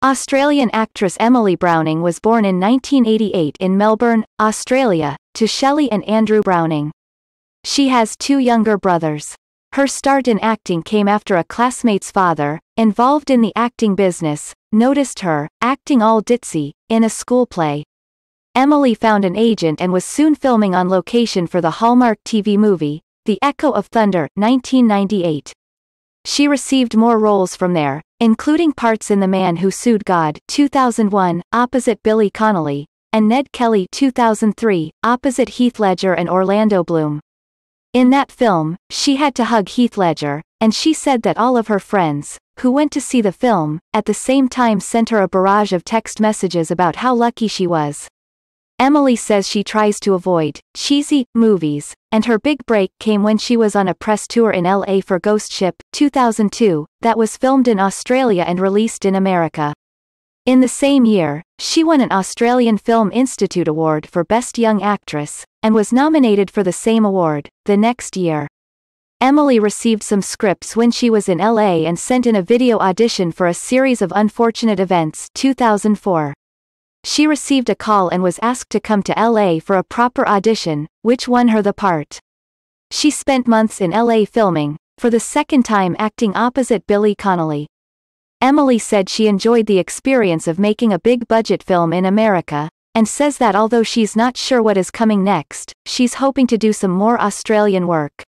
Australian actress Emily Browning was born in 1988 in Melbourne, Australia, to Shelley and Andrew Browning. She has two younger brothers. Her start in acting came after a classmate's father, involved in the acting business, noticed her, acting all ditzy, in a school play. Emily found an agent and was soon filming on location for the Hallmark TV movie, The Echo of Thunder, 1998. She received more roles from there, including parts in The Man Who Sued God 2001, opposite Billy Connolly, and Ned Kelly 2003, opposite Heath Ledger and Orlando Bloom. In that film, she had to hug Heath Ledger, and she said that all of her friends, who went to see the film, at the same time sent her a barrage of text messages about how lucky she was. Emily says she tries to avoid cheesy movies, and her big break came when she was on a press tour in LA for Ghost Ship 2002, that was filmed in Australia and released in America. In the same year, she won an Australian Film Institute Award for Best Young Actress, and was nominated for the same award the next year. Emily received some scripts when she was in LA and sent in a video audition for a series of unfortunate events 2004 she received a call and was asked to come to LA for a proper audition, which won her the part. She spent months in LA filming, for the second time acting opposite Billy Connolly. Emily said she enjoyed the experience of making a big budget film in America, and says that although she's not sure what is coming next, she's hoping to do some more Australian work.